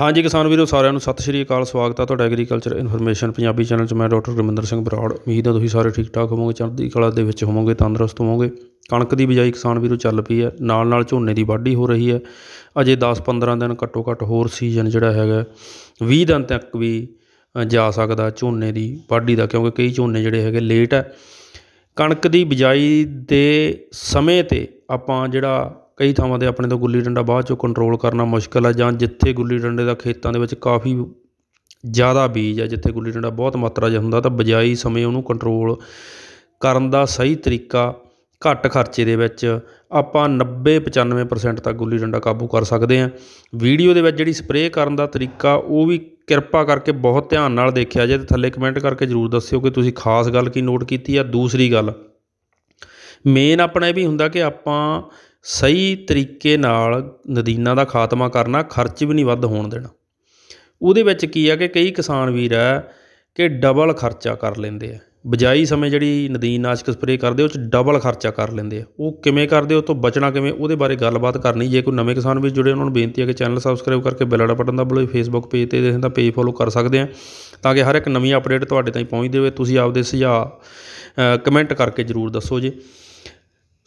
ਹਾਂਜੀ ਕਿਸਾਨ ਵੀਰੋ ਸਾਰਿਆਂ ਨੂੰ ਸਤਿ ਸ਼੍ਰੀ ਅਕਾਲ ਸਵਾਗਤ ਹੈ ਤੁਹਾਡਾ ਐਗਰੀਕਲਚਰ ਇਨਫੋਰਮੇਸ਼ਨ ਪੰਜਾਬੀ ਚੈਨਲ 'ਚ ਮੈਂ ਡਾਕਟਰ ਗੁਰਮਿੰਦਰ ਸਿੰਘ ਬਰਾੜ ਉਮੀਦ ਹੈ ਤੁਸੀਂ ਸਾਰੇ ਠੀਕ ਠਾਕ ਹੋਵੋਗੇ ਚੜ੍ਹਦੀ ਕਲਾ ਦੇ ਵਿੱਚ ਹੋਵੋਗੇ ਤੰਦਰੁਸਤ ਹੋਵੋਗੇ ਕਣਕ ਦੀ ਬਿਜਾਈ ਕਿਸਾਨ ਵੀਰੋ ਚੱਲ ਪਈ ਹੈ ਨਾਲ ਨਾਲ ਝੋਨੇ ਦੀ ਵਾਢੀ ਹੋ ਰਹੀ ਹੈ ਅਜੇ 10-15 ਦਿਨ ਘੱਟੋ ਘੱਟ ਹੋਰ ਸੀਜ਼ਨ ਜਿਹੜਾ ਹੈਗਾ 20 ਦਿਨ ਤੱਕ ਵੀ ਜਾ ਸਕਦਾ ਝੋਨੇ ਦੀ ਵਾਢੀ ਦਾ ਕਿਉਂਕਿ ਕਈ ਝੋਨੇ ਜਿਹੜੇ ਹੈਗੇ ਲੇਟ ਹੈ ਕਣਕ ਦੀ ਬਿਜਾਈ ਦੇ ਸਮੇਂ ਤੇ ਆਪਾਂ ਜਿਹੜਾ ਕਈ ਥਾਵਾਂ 'ਤੇ ਆਪਣੇ ਤੋਂ ਗੁੱਲੀ ਡੰਡਾ ਬਾਅਦ 'ਚੋਂ ਕੰਟਰੋਲ ਕਰਨਾ ਮੁਸ਼ਕਿਲ ਹੈ ਜਾਂ ਜਿੱਥੇ ਗੁੱਲੀ ਡੰਡੇ ਦਾ ਖੇਤਾਂ ਦੇ ਵਿੱਚ ਕਾਫੀ ਜ਼ਿਆਦਾ ਬੀਜ ਹੈ ਜਿੱਥੇ ਗੁੱਲੀ ਡੰਡਾ ਬਹੁਤ ਮਾਤਰਾ ਜਾਂ ਹੁੰਦਾ ਤਾਂ ਬਜਾਈ ਸਮੇਂ ਉਹਨੂੰ ਕੰਟਰੋਲ ਕਰਨ ਦਾ ਸਹੀ ਤਰੀਕਾ ਘੱਟ ਖਰਚੇ ਦੇ ਵਿੱਚ ਆਪਾਂ 90-95% ਤੱਕ ਗੁੱਲੀ ਡੰਡਾ ਕਾਬੂ ਕਰ ਸਕਦੇ ਹਾਂ ਵੀਡੀਓ ਦੇ ਵਿੱਚ ਜਿਹੜੀ ਸਪਰੇਅ ਕਰਨ ਦਾ ਤਰੀਕਾ ਉਹ ਵੀ ਕਿਰਪਾ ਕਰਕੇ ਬਹੁਤ ਧਿਆਨ ਨਾਲ ਦੇਖਿਆ ਜੇ ਤੇ ਥੱਲੇ ਕਮੈਂਟ ਕਰਕੇ ਜ਼ਰੂਰ ਦੱਸਿਓ ਕਿ ਤੁਸੀਂ ਖਾਸ ਗੱਲ ਕੀ ਨੋਟ ਕੀਤੀ ਆ ਦੂਸਰੀ ਗੱਲ ਮੇਨ ਆਪਣਾ ਇਹ ਵੀ ਹੁੰਦਾ ਕਿ ਆਪਾਂ ਸਹੀ ਤਰੀਕੇ ਨਾਲ ਨਦੀਨਾਂ ਦਾ ਖਾਤਮਾ ਕਰਨਾ ਖਰਚ ਵੀ ਨਹੀਂ ਵੱਧ ਹੋਣ ਦੇਣਾ ਉਹਦੇ ਵਿੱਚ ਕੀ ਆ ਕਿ ਕਈ ਕਿਸਾਨ ਵੀਰ ਆ ਕਿ ਡਬਲ ਖਰਚਾ ਕਰ ਲੈਂਦੇ ਆ ਬਜਾਈ ਸਮੇਂ ਜਿਹੜੀ ਨਦੀਨ ਨਾਸ਼ਕ ਸਪਰੇਅ ਕਰਦੇ ਉਹ ਚ ਡਬਲ ਖਰਚਾ ਕਰ ਲੈਂਦੇ ਆ ਉਹ ਕਿਵੇਂ ਕਰਦੇ ਉਹ ਤੋਂ ਬਚਣਾ ਕਿਵੇਂ ਉਹਦੇ ਬਾਰੇ ਗੱਲਬਾਤ ਕਰਨੀ ਜੇ ਕੋਈ ਨਵੇਂ ਕਿਸਾਨ ਵੀ ਜੁੜੇ ਉਹਨਾਂ ਨੂੰ ਬੇਨਤੀ ਹੈ ਕਿ ਚੈਨਲ ਸਬਸਕ੍ਰਾਈਬ ਕਰਕੇ ਬੈਲ ਵਾਲਾ ਬਟਨ ਦਬਲੋ ਫੇਸਬੁੱਕ ਪੇਜ ਤੇ ਦੇਖਣ ਦਾ ਪੇਜ ਫੋਲੋ ਕਰ ਸਕਦੇ ਆ ਤਾਂ ਕਿ ਹਰ ਇੱਕ ਨਵੀਂ ਅਪਡੇਟ ਤੁਹਾਡੇ ਤਾਈਂ ਪਹੁੰਚਦੀ ਹੋਵੇ ਤੁਸੀਂ ਆਪਦੇ ਸੁਝਾਅ ਕਮੈਂਟ ਕਰਕੇ ਜਰੂਰ ਦੱਸੋ ਜੀ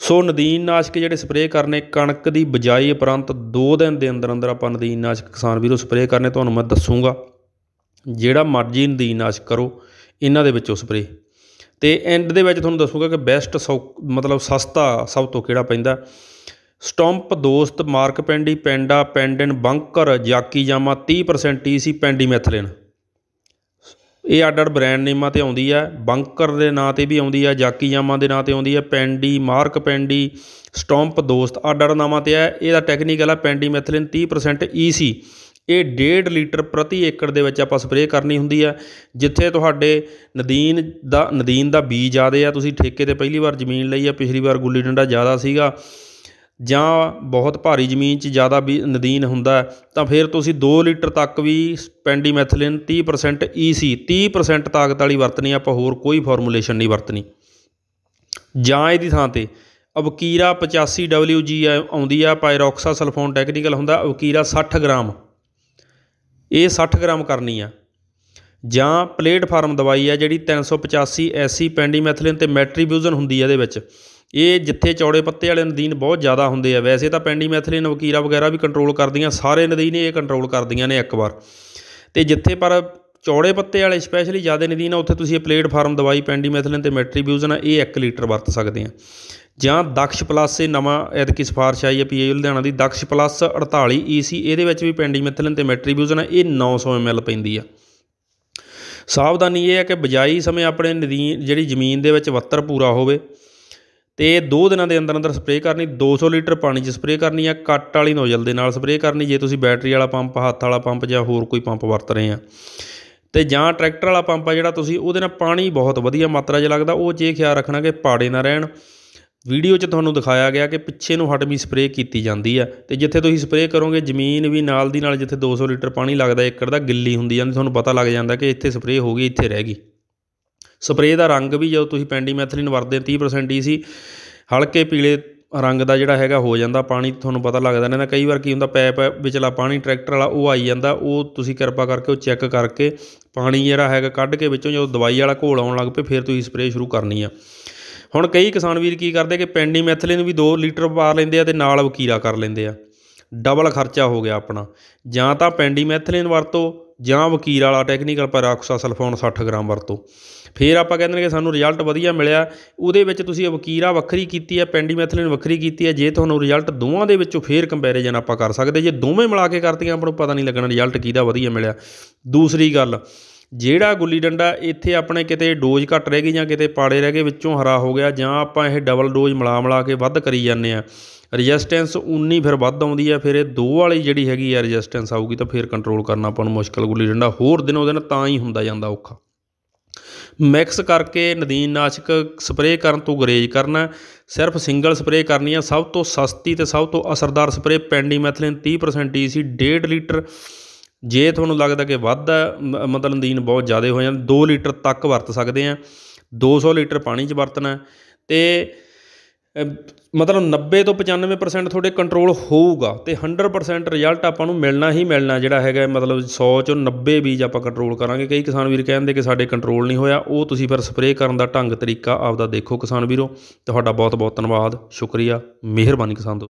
ਸੋ ਨਦੀਨ ਨਾਸ਼ਕ ਜਿਹੜੇ ਸਪਰੇਅ ਕਰਨੇ ਕਣਕ ਦੀ ਬਜਾਈ ਉਪਰੰਤ 2 ਦਿਨ ਦੇ ਅੰਦਰ ਅੰਦਰ ਆਪਾਂ ਨਦੀਨ ਨਾਸ਼ਕ ਕਿਸਾਨ ਵੀਰੋ ਸਪਰੇਅ ਕਰਨੇ ਤੁਹਾਨੂੰ ਮੈਂ ਦੱਸੂਗਾ ਜਿਹੜਾ ਮਰਜ਼ੀ ਨਦੀਨ ਨਾਸ਼ਕ ਕਰੋ ਇਹਨਾਂ ਦੇ ਵਿੱਚੋਂ ਸਪਰੇਅ ਤੇ ਐਂਡ ਦੇ ਵਿੱਚ ਤੁਹਾਨੂੰ ਦੱਸੂਗਾ ਕਿ ਬੈਸਟ ਮਤਲਬ ਸਸਤਾ ਸਭ ਤੋਂ ਕਿਹੜਾ ਪੈਂਦਾ ਸਟੰਪ ਦੋਸਤ ਮਾਰਕ ਪੈਂਡੀ ਪੈਂਡਾ ਪੈਂਡਨ ਬੰਕਰ ਜਾਕੀ ਜਾਮਾ 30% ਟੀਸੀ ਪੈਂਡੀ ਮੈਥਲਿਨ ਇਹ ਅੱਡ ਅੱਡ ਬ੍ਰਾਂਡ ਨੇਮਾਂ 'ਤੇ ਆਉਂਦੀ ਹੈ ਬੰਕਰ ਦੇ ਨਾਂ 'ਤੇ ਵੀ ਆਉਂਦੀ ਹੈ ਜਾਕੀਜਾਮਾ ਦੇ ਨਾਂ 'ਤੇ ਆਉਂਦੀ ਹੈ ਪੈਂਡੀ ਮਾਰਕ ਪੈਂਡੀ ਸਟੌਂਪ ਦੋਸਤ ਅੱਡ ਅੱਡ ਨਾਵਾਂ 'ਤੇ ਹੈ ਇਹਦਾ ਟੈਕਨੀਕਲ ਹੈ ਪੈਂਡੀ ਮੈਥਲਿਨ 30% ਈਸੀ ਇਹ 1.5 ਲੀਟਰ ਪ੍ਰਤੀ ਏਕੜ ਦੇ ਵਿੱਚ ਆਪਾਂ ਸਪਰੇਅ ਕਰਨੀ ਹੁੰਦੀ ਹੈ ਜਿੱਥੇ ਤੁਹਾਡੇ ਨਦੀਨ ਦਾ ਨਦੀਨ ਦਾ ਬੀਜ ਜ਼ਿਆਦਾ ਆ ਤੁਸੀਂ ਠੇਕੇ ਤੇ ਪਹਿਲੀ ਵਾਰ ਜ਼ਮੀਨ ਲਈ ਆ ਪਿਛਲੀ ਵਾਰ ਗੁੱਲੀ ਡੰਡਾ ਜ਼ਿਆਦਾ ਸੀਗਾ ਜਾਂ ਬਹੁਤ ਭਾਰੀ ਜ਼ਮੀਨ 'ਚ ਜ਼ਿਆਦਾ ਵੀ ਨਦੀਨ ਹੁੰਦਾ ਤਾਂ ਫਿਰ ਤੁਸੀਂ 2 ਲੀਟਰ ਤੱਕ ਵੀ ਪੈਂਡੀਮੈਥਲਿਨ 30% ਪਰਸੈਂਟ 30% ਤਾਕਤ ਵਾਲੀ ਵਰਤਣੀ ਆਪਾਂ ਹੋਰ ਕੋਈ ਫਾਰਮੂਲੇਸ਼ਨ ਨਹੀਂ ਵਰਤਣੀ ਜਾਂ ਇਹਦੀ ਥਾਂ ਤੇ ਅਵਕੀਰਾ 85 WG ਆਉਂਦੀ ਆ ਪਾਇਰੋਕਸਾ ਸਲਫੋਨ ਟੈਕਨੀਕਲ ਹੁੰਦਾ ਅਵਕੀਰਾ 60 ਗ੍ਰਾਮ ਇਹ 60 ਗ੍ਰਾਮ ਕਰਨੀ ਆ ਜਾਂ ਪਲੇਟਫਾਰਮ ਦਵਾਈ ਆ ਜਿਹੜੀ 385 ਐਸੀ ਪੈਂਡੀਮੈਥਲਿਨ ਤੇ ਮੈਟਰੀਬਿਊਜ਼ਨ ਹੁੰਦੀ ਆ ਇਹਦੇ ਵਿੱਚ ਇਹ ਜਿੱਥੇ ਚੌੜੇ ਪੱਤੇ ਵਾਲੇ ਨਦੀਨ ਬਹੁਤ ਜ਼ਿਆਦਾ ਹੁੰਦੇ ਆ ਵੈਸੇ ਤਾਂ ਮੈਥਲੀਨ ਵਕੀਰਾ ਵਗੈਰਾ ਵੀ ਕੰਟਰੋਲ ਕਰਦੀਆਂ ਸਾਰੇ ਨਦੀਨ ਇਹ ਕੰਟਰੋਲ ਕਰਦੀਆਂ ਨੇ ਇੱਕ ਵਾਰ ਤੇ ਜਿੱਥੇ ਪਰ ਚੌੜੇ ਪੱਤੇ ਵਾਲੇ ਸਪੈਸ਼ਲੀ ਜ਼ਿਆਦਾ ਨਦੀਨ ਆ ਉੱਥੇ ਤੁਸੀਂ ਇਹ ਪਲੇਟਫਾਰਮ ਦਵਾਈ ਮੈਥਲੀਨ ਤੇ ਮੈਟਰੀਬਿਊਜ਼ਨ ਇਹ 1 ਲੀਟਰ ਵਰਤ ਸਕਦੇ ਆ ਜਾਂ ਦਕਸ਼ ਪਲੱਸ ਇਹ ਨਵਾਂ ਐਤਕੀ ਸਿਫਾਰਿਸ਼ ਆਈ ਹੈ ਪੀਏ ਲੁਧਿਆਣਾ ਦੀ ਦਕਸ਼ ਪਲੱਸ 48 ਈਸੀ ਇਹਦੇ ਵਿੱਚ ਵੀ ਮੈਥਲੀਨ ਤੇ ਮੈਟਰੀਬਿਊਜ਼ਨ ਇਹ 900 ਐਮਐਲ ਪੈਂਦੀ ਆ ਸਾਵਧਾਨੀ ਇਹ ਹੈ ਕਿ ਬਜਾਈ ਸਮੇਂ ਆਪਣੇ ਨਦੀਨ ਜਿਹੜੀ ਜ਼ਮੀਨ ਦੇ ਵਿੱਚ ਵੱਤਰ ਪੂਰਾ ਹੋਵੇ ਇਹ ਦੋ ਦਿਨਾਂ ਦੇ ਅੰਦਰ ਅੰਦਰ ਸਪਰੇਅ ਕਰਨੀ 200 ਲੀਟਰ ਪਾਣੀ 'ਚ ਸਪਰੇਅ ਕਰਨੀ ਆ ਕੱਟ ਵਾਲੀ ਨੋਜ਼ਲ ਦੇ ਨਾਲ ਸਪਰੇਅ ਕਰਨੀ ਜੇ ਤੁਸੀਂ ਬੈਟਰੀ ਵਾਲਾ ਪੰਪ ਹੱਥ ਵਾਲਾ ਪੰਪ ਜਾਂ ਹੋਰ ਕੋਈ ਪੰਪ ਵਰਤ ਰਹੇ ਆ ਤੇ ਜਾਂ ਟਰੈਕਟਰ ਵਾਲਾ ਪੰਪ ਆ ਜਿਹੜਾ ਤੁਸੀਂ ਉਹਦੇ ਨਾਲ ਪਾਣੀ ਬਹੁਤ ਵਧੀਆ ਮਾਤਰਾ 'ਚ ਲੱਗਦਾ ਉਹ ਜੇ ਖਿਆਲ ਰੱਖਣਾ ਕਿ ਪਾੜੇ ਨਾ ਰਹਿਣ ਵੀਡੀਓ 'ਚ ਤੁਹਾਨੂੰ ਦਿਖਾਇਆ ਗਿਆ ਕਿ ਪਿੱਛੇ ਨੂੰ ਹਟਵੀਂ ਸਪਰੇਅ ਕੀਤੀ ਜਾਂਦੀ ਆ ਤੇ ਜਿੱਥੇ ਤੁਸੀਂ ਸਪਰੇਅ ਕਰੋਗੇ ਜ਼ਮੀਨ ਵੀ ਨਾਲ ਦੀ ਨਾਲ ਜਿੱਥੇ 200 ਲੀਟਰ ਪਾਣੀ ਲੱਗਦਾ ਏਕੜ ਦਾ ਗਿੱਲੀ ਹੁੰਦੀ ਜਾਂਦੀ ਤੁਹਾਨੂੰ ਪਤਾ ਲੱਗ ਜਾਂਦਾ ਕਿ ਇੱਥੇ ਸਪਰੇਅ ਹੋ ਗਈ ਇੱਥੇ ਰਹਿ ਗਈ ਸਪਰੇਅ ਦਾ ਰੰਗ ਵੀ ਜਦੋਂ ਤੁਸੀਂ ਪੈਂਡੀਮੈਥਲਿਨ ਵਰਤਦੇ 30% ਹੀ ਸੀ ਹਲਕੇ ਪੀਲੇ ਰੰਗ ਦਾ ਜਿਹੜਾ ਹੈਗਾ ਹੋ ਜਾਂਦਾ ਪਾਣੀ ਤੁਹਾਨੂੰ ਪਤਾ ਲੱਗਦਾ ਨਾ ਕਈ ਵਾਰ ਕੀ ਹੁੰਦਾ ਪੈਪ ਵਿਚਲਾ ਪਾਣੀ ਟਰੈਕਟਰ ਵਾਲਾ ਉਹ ਆਈ ਜਾਂਦਾ ਉਹ ਤੁਸੀਂ ਕਿਰਪਾ ਕਰਕੇ ਉਹ ਚੈੱਕ ਕਰਕੇ ਪਾਣੀ ਜਿਹੜਾ ਹੈਗਾ ਕੱਢ ਕੇ ਵਿੱਚੋਂ ਜਦੋਂ ਦਵਾਈ ਵਾਲਾ ਘੋਲ ਆਉਣ ਲੱਗ ਪਏ ਫਿਰ ਤੁਸੀਂ ਸਪਰੇਅ ਸ਼ੁਰੂ ਕਰਨੀ ਆ ਹੁਣ ਕਈ ਕਿਸਾਨ ਵੀਰ ਕੀ ਕਰਦੇ ਕਿ ਪੈਂਡੀਮੈਥਲਿਨ ਵੀ 2 ਲੀਟਰ ਪਾ ਲੈਂਦੇ ਆ ਤੇ ਨਾਲ ਵਕੀਰਾ ਕਰ ਲੈਂਦੇ ਆ ਡਬਲ ਖਰਚਾ ਹੋ ਗਿਆ ਆਪਣਾ ਜਾਂ ਤਾਂ ਪੈਂਡੀਮੈਥਲਿਨ ਵਰਤੋ ਜਾਂ ਵਕੀਲ ਵਾਲਾ ਟੈਕਨੀਕਲ ਪੈਰਾਕਸਾ ਸਲਫੋਨ 60 ਗ੍ਰਾਮ ਵਰਤੋ ਫਿਰ ਆਪਾਂ ਕਹਿੰਦੇ ਨੇ ਕਿ ਸਾਨੂੰ ਰਿਜ਼ਲਟ ਵਧੀਆ ਮਿਲਿਆ ਉਹਦੇ ਵਿੱਚ ਤੁਸੀਂ ਵਕੀਰਾ ਵੱਖਰੀ ਕੀਤੀ ਹੈ ਪੈਂਡੀਮੈਥਲਿਨ ਵੱਖਰੀ ਕੀਤੀ ਹੈ ਜੇ ਤੁਹਾਨੂੰ ਰਿਜ਼ਲਟ ਦੋਵਾਂ ਦੇ ਵਿੱਚੋਂ ਫੇਰ ਕੰਪੈਰੀਜ਼ਨ ਆਪਾਂ ਕਰ ਸਕਦੇ ਜੇ ਦੋਵੇਂ ਮਿਲਾ ਕੇ ਕਰਤੀਆਂ ਆਪਾਂ ਨੂੰ ਪਤਾ ਨਹੀਂ ਲੱਗਣਾ ਰਿਜ਼ਲਟ ਕਿਹਦਾ ਵਧੀਆ ਮਿਲਿਆ ਦੂਸਰੀ ਗੱਲ ਜਿਹੜਾ ਗੁੱਲੀ ਡੰਡਾ ਇੱਥੇ ਆਪਣੇ ਕਿਤੇ ਡੋਜ਼ ਘੱਟ ਰਹਿ ਗਈ ਜਾਂ ਕਿਤੇ ਪਾੜੇ ਰਹਿ ਗਏ ਵਿੱਚੋਂ ਹਰਾ ਹੋ ਗਿਆ ਜਾਂ ਆਪਾਂ ਇਹ ਡਬਲ ਡੋਜ਼ ਮਿਲਾ ਮਿਲਾ ਕੇ ਵੱਧ ਕਰੀ ਜਾਂਦੇ ਆ ਰੈਜ਼ਿਸਟੈਂਸ ਉਨੀ ਫਿਰ ਵੱਧ ਆਉਂਦੀ ਆ ਫਿਰ ਇਹ ਦੋ ਵਾਲੀ ਜਿਹੜੀ ਹੈਗੀ ਆ ਰੈਜ਼ਿਸਟੈਂਸ ਆਊਗੀ ਤਾਂ ਫਿਰ ਕੰਟਰੋਲ ਕਰਨਾ ਆਪਾਂ ਨੂੰ ਮੁਸ਼ਕਲ ਗੁੱਲੀ ਡੰਡਾ ਹੋਰ ਦਿਨੋਂ ਦਿਨ ਤਾਂ ਹੀ ਹੁੰਦਾ ਜਾਂਦਾ ਔਖਾ ਮਿਕਸ ਕਰਕੇ ਨਦੀਨ ਨਾਸ਼ਕ ਸਪਰੇਅ ਕਰਨ ਤੋਂ ਗਰੇਜ਼ ਕਰਨਾ ਸਿਰਫ ਸਿੰਗਲ ਸਪਰੇਅ ਕਰਨੀ ਆ ਸਭ ਤੋਂ ਸਸਤੀ ਤੇ ਸਭ ਤੋਂ ਅਸਰਦਾਰ ਸਪਰੇਅ ਪੈਂਡੀਮੈਥਲਿਨ 30% EC 1.5 ਲੀਟਰ ਜੇ ਤੁਹਾਨੂੰ ਲੱਗਦਾ ਕਿ ਵੱਧ ਹੈ ਮਤਲਬ ਨਦੀਨ ਬਹੁਤ ਜ਼ਿਆਦਾ ਹੋ ਜਾਂਦਾ 2 ਲੀਟਰ ਤੱਕ ਵਰਤ ਸਕਦੇ ਆ 200 ਲੀਟਰ ਪਾਣੀ 'ਚ ਵਰਤਣਾ ਤੇ ਮਤਲਬ 90 ਤੋਂ 95% ਤੁਹਾਡੇ ਕੰਟਰੋਲ ਹੋਊਗਾ ਤੇ 100% ਰਿਜ਼ਲਟ ਆਪਾਂ ਨੂੰ ਮਿਲਣਾ ਹੀ ਮਿਲਣਾ ਜਿਹੜਾ ਹੈਗਾ ਮਤਲਬ 100 ਚੋਂ 90 ਬੀਜ ਆਪਾਂ ਕੰਟਰੋਲ ਕਰਾਂਗੇ ਕਈ ਕਿਸਾਨ ਵੀਰ ਕਹਿੰਦੇ ਕਿ ਸਾਡੇ ਕੰਟਰੋਲ ਨਹੀਂ ਹੋਇਆ ਉਹ ਤੁਸੀਂ ਫਿਰ ਸਪਰੇਅ ਕਰਨ ਦਾ ਢੰਗ ਤਰੀਕਾ ਆਪਦਾ ਦੇਖੋ ਕਿਸਾਨ ਵੀਰੋ ਤੁਹਾਡਾ ਬਹੁਤ ਬਹੁਤ ਧੰਨਵਾਦ ਸ਼ੁਕਰੀਆ ਮਿਹਰਬਾਨੀ ਕਿਸਾਨ